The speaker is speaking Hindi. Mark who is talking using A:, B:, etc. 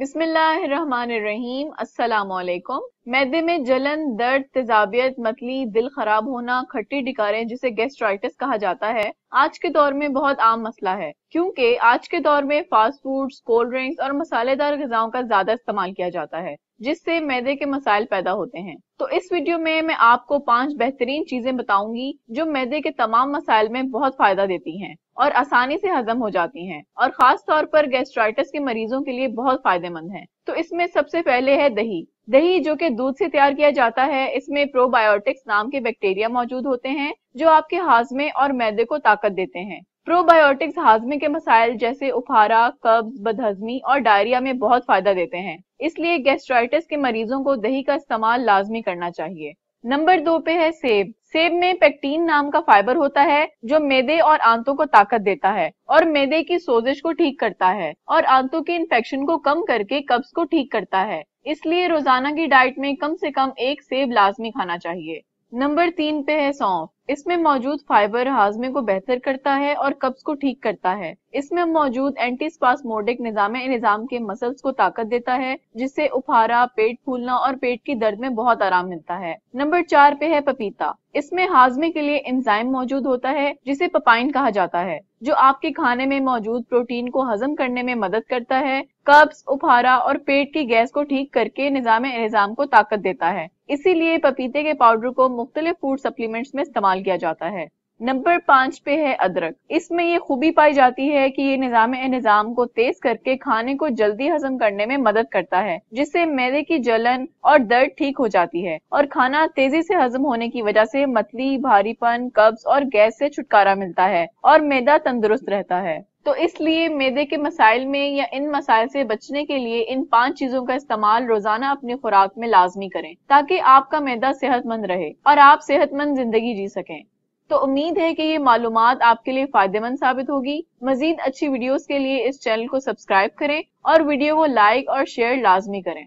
A: बिस्मिल्लाहिर्रहमानिर्रहीम अस्सलाम वालेकुम मैदे में जलन दर्द तेजाबियत मतली दिल खराब होना खट्टी डिकारें जिसे गेस्ट्राइटिस कहा जाता है आज के दौर में बहुत आम मसला है क्योंकि आज के दौर में फास्ट फूड्स कोल्ड ड्रिंक्स और मसालेदार गजाओं का ज्यादा इस्तेमाल किया जाता है जिससे मैदे के मसाइल पैदा होते हैं तो इस वीडियो में मैं आपको पांच बेहतरीन चीजें बताऊंगी जो मैदे के तमाम मसाइल में बहुत फायदा देती हैं और आसानी से हजम हो जाती हैं और खास तौर पर गैस्ट्राइटिस के मरीजों के लिए बहुत फायदेमंद हैं। तो इसमें सबसे पहले है दही दही जो कि दूध से तैयार किया जाता है इसमें प्रोबायोटिक्स नाम के बैक्टीरिया मौजूद होते हैं जो आपके हाजमे और मैदे को ताकत देते हैं प्रोबायोटिक्स हाजमे के मसाइल जैसे उफारा कब्ज बदहजमी और डायरिया में बहुत फायदा देते हैं इसलिए गैस्ट्राइटिस के मरीजों को दही का इस्तेमाल लाजमी करना चाहिए नंबर दो पे है सेब सेब में पेक्टीन नाम का फाइबर होता है जो मेदे और आंतों को ताकत देता है और मेदे की सोजिश को ठीक करता है और आंतों के इन्फेक्शन को कम करके कब्ज को ठीक करता है इसलिए रोजाना की डाइट में कम से कम एक सेब लाजमी खाना चाहिए नंबर तीन पे है सौंफ इसमें मौजूद फाइबर हाजमे को बेहतर करता है और कब्ज को ठीक करता है इसमें मौजूद एंटी मोडिक निजाम निजाम के मसल्स को ताकत देता है जिससे उफारा पेट फूलना और पेट की दर्द में बहुत आराम मिलता है नंबर चार पे है पपीता इसमें हाजमे के लिए एंजाइम मौजूद होता है जिसे पपाइन कहा जाता है जो आपके खाने में मौजूद प्रोटीन को हजम करने में मदद करता है कब्ज उफारा और पेट की गैस को ठीक करके निजाम निजाम को ताकत देता है इसीलिए पपीते के पाउडर को मुख्तलिफ फूड सप्लीमेंट्स में इस्तेमाल किया जाता है नंबर पांच पे है अदरक इसमें ये खूबी पाई जाती है कि ये निजाम निजाम को तेज करके खाने को जल्दी हजम करने में मदद करता है जिससे मैदे की जलन और दर्द ठीक हो जाती है और खाना तेजी से हजम होने की वजह से मतली भारीपन कब्ज और गैस से छुटकारा मिलता है और मैदा तंदुरुस्त रहता है तो इसलिए मैदे के मसाइल में या इन मसाइल से बचने के लिए इन पांच चीजों का इस्तेमाल रोजाना अपनी खुराक में लाजमी करें ताकि आपका मैदा सेहतमंद रहे और आप सेहतमंद जिंदगी जी सकें तो उम्मीद है कि ये मालूम आपके लिए फायदेमंद साबित होगी मजीद अच्छी वीडियोस के लिए इस चैनल को सब्सक्राइब करें और वीडियो को लाइक और शेयर लाजमी करें